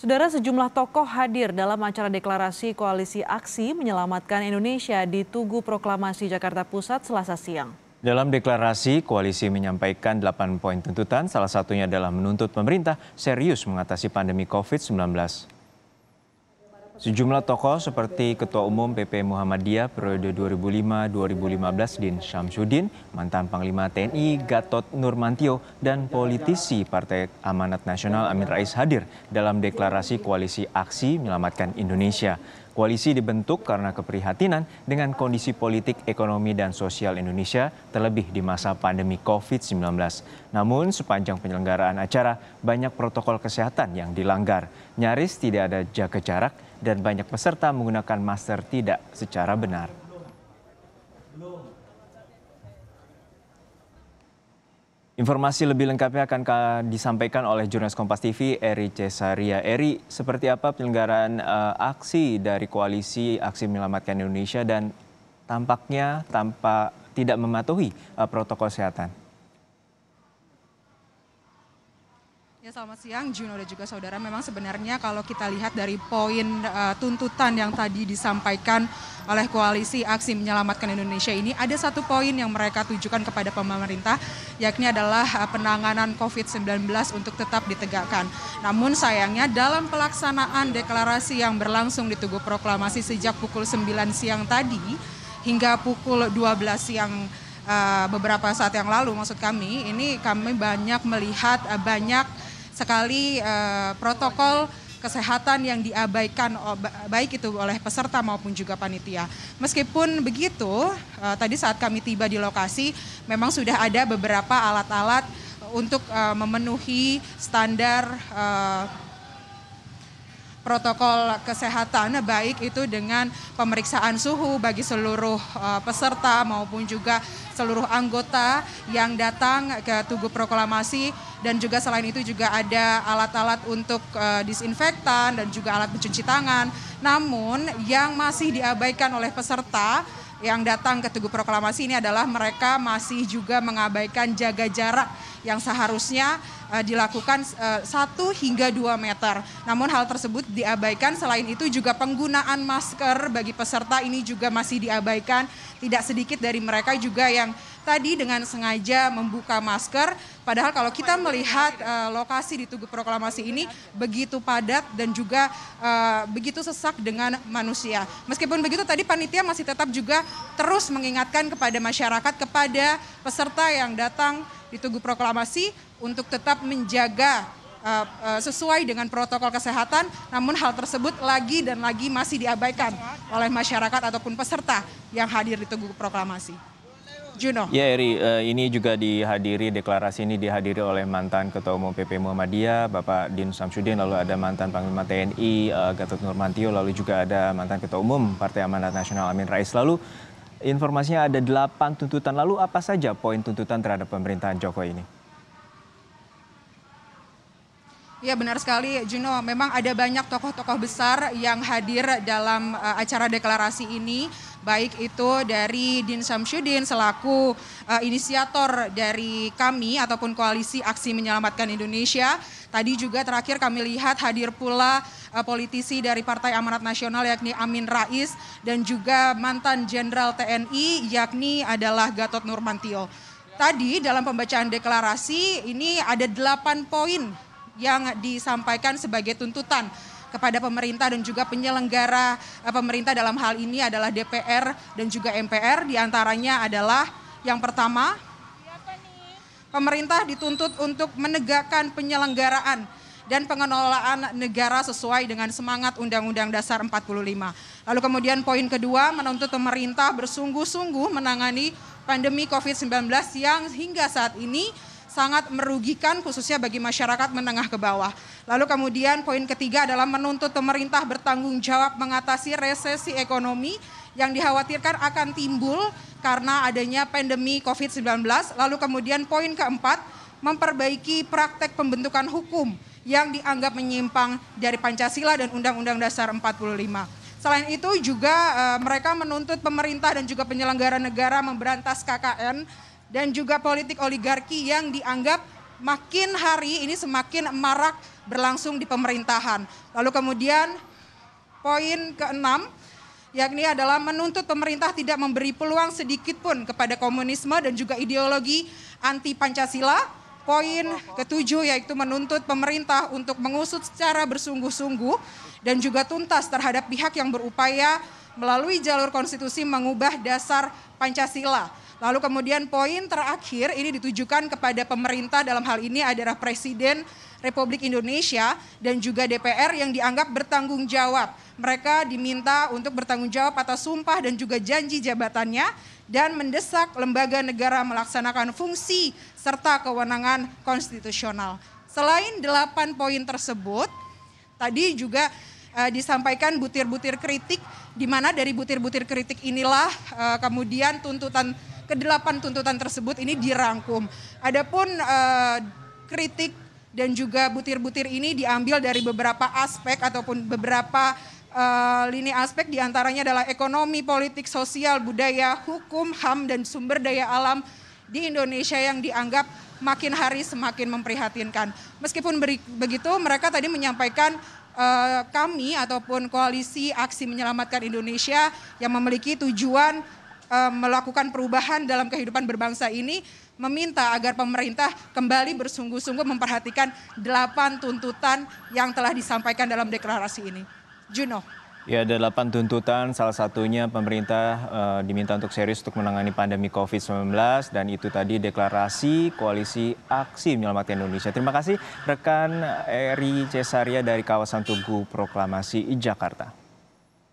Saudara sejumlah tokoh hadir dalam acara deklarasi koalisi aksi menyelamatkan Indonesia di Tugu Proklamasi Jakarta Pusat Selasa siang. Dalam deklarasi, koalisi menyampaikan 8 poin tuntutan, salah satunya adalah menuntut pemerintah serius mengatasi pandemi COVID-19. Sejumlah tokoh seperti Ketua Umum PP Muhammadiyah periode 2005-2015 Din Syamsuddin, mantan Panglima TNI Gatot Nurmantio, dan politisi Partai Amanat Nasional Amin Rais hadir dalam deklarasi Koalisi Aksi Menyelamatkan Indonesia. Koalisi dibentuk karena keprihatinan dengan kondisi politik, ekonomi, dan sosial Indonesia terlebih di masa pandemi COVID-19. Namun, sepanjang penyelenggaraan acara, banyak protokol kesehatan yang dilanggar. Nyaris tidak ada jaga jarak dan banyak peserta menggunakan masker tidak secara benar. Informasi lebih lengkapnya akan disampaikan oleh jurnalis Kompas TV Eri Cesaria. Eri, seperti apa penyelenggaraan uh, aksi dari koalisi aksi menyelamatkan Indonesia dan tampaknya tampak tidak mematuhi uh, protokol kesehatan? Ya selamat siang Juno dan juga saudara. Memang sebenarnya kalau kita lihat dari poin uh, tuntutan yang tadi disampaikan oleh koalisi aksi menyelamatkan Indonesia ini ada satu poin yang mereka tujukan kepada pemerintah yakni adalah uh, penanganan COVID-19 untuk tetap ditegakkan. Namun sayangnya dalam pelaksanaan deklarasi yang berlangsung di Tugu Proklamasi sejak pukul 9 siang tadi hingga pukul 12 siang uh, beberapa saat yang lalu maksud kami ini kami banyak melihat uh, banyak sekali uh, protokol kesehatan yang diabaikan oh, baik itu oleh peserta maupun juga panitia. Meskipun begitu, uh, tadi saat kami tiba di lokasi memang sudah ada beberapa alat-alat untuk uh, memenuhi standar uh, protokol kesehatan baik itu dengan pemeriksaan suhu bagi seluruh eh, peserta maupun juga seluruh anggota yang datang ke Tugu Proklamasi dan juga selain itu juga ada alat-alat untuk eh, disinfektan dan juga alat pencuci tangan. Namun yang masih diabaikan oleh peserta yang datang ke Tugu Proklamasi ini adalah mereka masih juga mengabaikan jaga jarak yang seharusnya uh, dilakukan uh, hingga 2 meter. Namun hal tersebut diabaikan. Selain itu juga penggunaan masker bagi peserta ini juga masih diabaikan. Tidak sedikit dari mereka juga yang tadi dengan sengaja membuka masker. Padahal kalau kita melihat uh, lokasi di Tugu Proklamasi ini begitu padat dan juga uh, begitu sesak dengan manusia. Meskipun begitu tadi panitia masih tetap juga terus mengingatkan kepada masyarakat, kepada peserta yang datang di Tugu Proklamasi untuk tetap menjaga uh, uh, sesuai dengan protokol kesehatan, namun hal tersebut lagi dan lagi masih diabaikan oleh masyarakat ataupun peserta yang hadir di Tugu Proklamasi. Juno. Ya Eri, eh, ini juga dihadiri, deklarasi ini dihadiri oleh mantan Ketua Umum PP Muhammadiyah, Bapak Din Samsudin, lalu ada mantan Panglima TNI eh, Gatot Nurmantio, lalu juga ada mantan Ketua Umum Partai Amanat Nasional Amin Rais. Lalu informasinya ada delapan tuntutan, lalu apa saja poin tuntutan terhadap pemerintahan Jokowi ini? Ya benar sekali Juno, memang ada banyak tokoh-tokoh besar yang hadir dalam eh, acara deklarasi ini baik itu dari Din Samsudin selaku uh, inisiator dari kami ataupun koalisi aksi menyelamatkan Indonesia. Tadi juga terakhir kami lihat hadir pula uh, politisi dari Partai Amanat Nasional yakni Amin Rais dan juga mantan Jenderal TNI yakni adalah Gatot Nurmantio. Tadi dalam pembacaan deklarasi ini ada delapan poin yang disampaikan sebagai tuntutan kepada pemerintah dan juga penyelenggara eh, pemerintah dalam hal ini adalah DPR dan juga MPR. Di antaranya adalah yang pertama, pemerintah dituntut untuk menegakkan penyelenggaraan dan pengelolaan negara sesuai dengan semangat Undang-Undang Dasar 45. Lalu kemudian poin kedua menuntut pemerintah bersungguh-sungguh menangani pandemi COVID-19 yang hingga saat ini sangat merugikan khususnya bagi masyarakat menengah ke bawah. Lalu kemudian poin ketiga adalah menuntut pemerintah bertanggung jawab mengatasi resesi ekonomi yang dikhawatirkan akan timbul karena adanya pandemi COVID-19. Lalu kemudian poin keempat, memperbaiki praktek pembentukan hukum yang dianggap menyimpang dari Pancasila dan Undang-Undang Dasar 45. Selain itu juga eh, mereka menuntut pemerintah dan juga penyelenggara negara memberantas KKN dan juga politik oligarki yang dianggap makin hari ini semakin marak berlangsung di pemerintahan. Lalu kemudian poin keenam yakni adalah menuntut pemerintah tidak memberi peluang sedikit pun kepada komunisme dan juga ideologi anti Pancasila. Poin ketujuh yaitu menuntut pemerintah untuk mengusut secara bersungguh-sungguh dan juga tuntas terhadap pihak yang berupaya melalui jalur konstitusi mengubah dasar Pancasila. Lalu kemudian poin terakhir ini ditujukan kepada pemerintah dalam hal ini adalah Presiden Republik Indonesia dan juga DPR yang dianggap bertanggung jawab. Mereka diminta untuk bertanggung jawab atas sumpah dan juga janji jabatannya dan mendesak lembaga negara melaksanakan fungsi serta kewenangan konstitusional. Selain delapan poin tersebut, tadi juga e, disampaikan butir-butir kritik di mana dari butir-butir kritik inilah e, kemudian tuntutan kedelapan tuntutan tersebut ini dirangkum. Adapun uh, kritik dan juga butir-butir ini diambil dari beberapa aspek ataupun beberapa uh, lini aspek diantaranya adalah ekonomi, politik, sosial, budaya, hukum, HAM, dan sumber daya alam di Indonesia yang dianggap makin hari semakin memprihatinkan. Meskipun beri, begitu, mereka tadi menyampaikan uh, kami ataupun koalisi aksi menyelamatkan Indonesia yang memiliki tujuan Eh, melakukan perubahan dalam kehidupan berbangsa ini meminta agar pemerintah kembali bersungguh-sungguh memperhatikan delapan tuntutan yang telah disampaikan dalam deklarasi ini. Juno. Ya, delapan tuntutan. Salah satunya pemerintah uh, diminta untuk serius untuk menangani pandemi COVID-19 dan itu tadi deklarasi koalisi aksi menyelamatkan Indonesia. Terima kasih rekan eh, Eri Cesaria dari kawasan Tugu Proklamasi Jakarta.